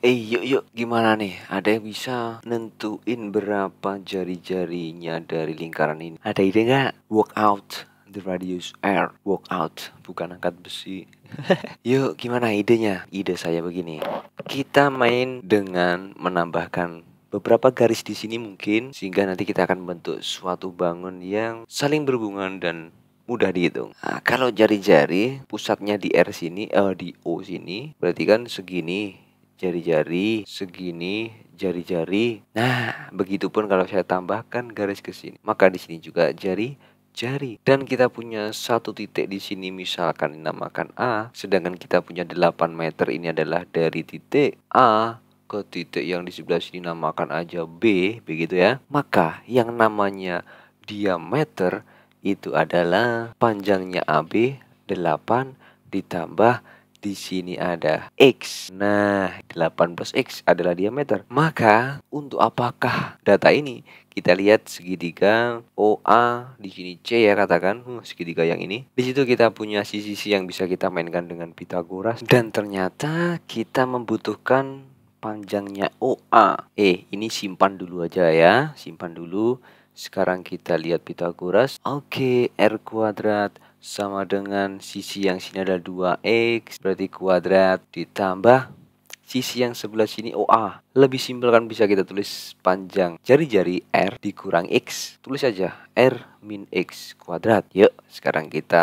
Eh yuk yuk gimana nih ada yang bisa nentuin berapa jari-jarinya dari lingkaran ini Ada ide nggak? out the radius R out bukan angkat besi Yuk gimana idenya? Ide saya begini Kita main dengan menambahkan beberapa garis di sini mungkin sehingga nanti kita akan bentuk suatu bangun yang saling berhubungan dan mudah dihitung. Nah, kalau jari-jari pusatnya di R sini, eh, di O sini, berarti kan segini jari-jari segini jari-jari. Nah, begitupun kalau saya tambahkan garis ke sini, maka di sini juga jari jari dan kita punya satu titik di sini misalkan dinamakan A sedangkan kita punya 8 meter ini adalah dari titik A ke titik yang di sebelah sini namakan aja B begitu ya maka yang namanya diameter itu adalah panjangnya AB 8 ditambah di sini ada X. Nah, 8 plus x adalah diameter. Maka, untuk apakah data ini? Kita lihat segitiga OA, di sini C ya katakan, huh, hmm, segitiga yang ini. Di situ kita punya sisi-sisi yang bisa kita mainkan dengan Pitagoras. Dan ternyata kita membutuhkan panjangnya OA. Eh, ini simpan dulu aja ya, simpan dulu. Sekarang kita lihat Pitagoras. Oke, okay, R kuadrat sama dengan sisi yang sini ada 2x berarti kuadrat ditambah sisi yang sebelah sini OA. Lebih simpel kan bisa kita tulis panjang jari-jari R dikurang X. Tulis aja R min X kuadrat. Yuk, sekarang kita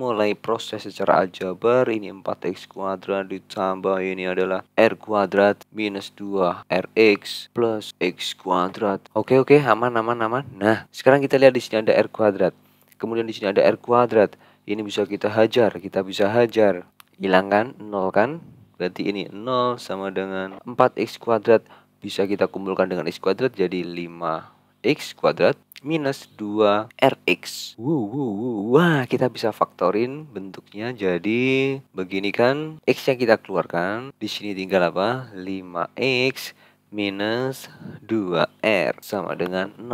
mulai proses secara aljabar. Ini 4X kuadrat ditambah ini adalah R kuadrat minus 2 RX plus X kuadrat. Oke, oke, aman, aman, aman. Nah, sekarang kita lihat di sini ada R kuadrat. Kemudian di sini ada R kuadrat. Ini bisa kita hajar, kita bisa hajar. Hilangkan nol kan? Berarti ini nol sama dengan 4x kuadrat. Bisa kita kumpulkan dengan x kuadrat jadi 5x kuadrat minus 2rx. Wow, wow, wow. Wah, kita bisa faktorin bentuknya jadi begini kan. X yang kita keluarkan, di sini tinggal apa? 5x minus 2R sama dengan 0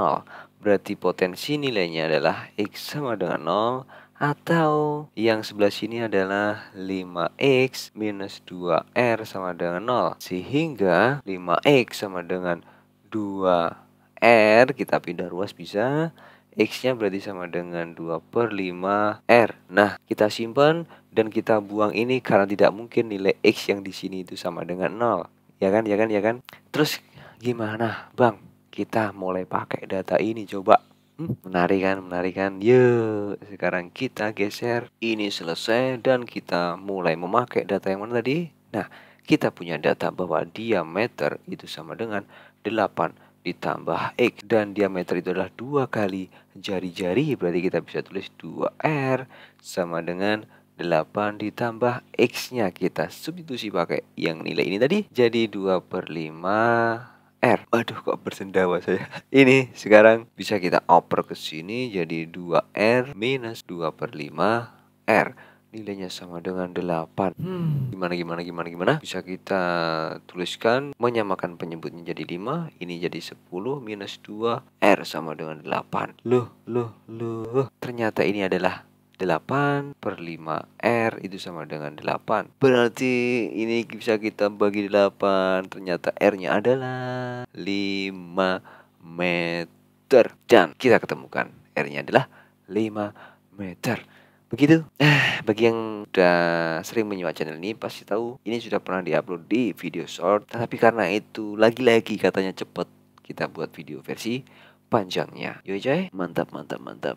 Berarti potensi nilainya adalah X sama dengan 0 Atau yang sebelah sini adalah 5X minus 2R sama dengan 0 Sehingga 5X sama dengan 2R Kita pindah ruas bisa X-nya berarti sama dengan 2 per 5 R. Nah, kita simpan dan kita buang ini karena tidak mungkin nilai X yang di sini itu sama dengan 0 ya kan ya kan ya kan terus gimana bang kita mulai pakai data ini coba hmm, menarik kan menarik kan ye sekarang kita geser ini selesai dan kita mulai memakai data yang mana tadi nah kita punya data bahwa diameter itu sama dengan 8 ditambah X dan diameter itu adalah dua kali jari-jari berarti kita bisa tulis 2R sama dengan 8 ditambah X-nya kita substitusi pakai yang nilai ini tadi jadi 2 per 5 R. Aduh kok bersendawa saya. Ini sekarang bisa kita oper ke sini jadi 2R minus 2 per 5 R. Nilainya sama dengan 8. Hmm. Gimana gimana gimana gimana? Bisa kita tuliskan menyamakan penyebutnya jadi 5, ini jadi 10 minus 2 R sama dengan 8. Loh, loh, loh. Ternyata ini adalah 8 per 5R itu sama dengan 8 Berarti ini bisa kita bagi 8 Ternyata R-nya adalah 5 meter Dan kita ketemukan R-nya adalah 5 meter Begitu eh, Bagi yang sudah sering menyimak channel ini Pasti tahu ini sudah pernah diupload di video short Tapi karena itu lagi-lagi katanya cepet Kita buat video versi panjangnya Yoi coy, mantap mantap mantap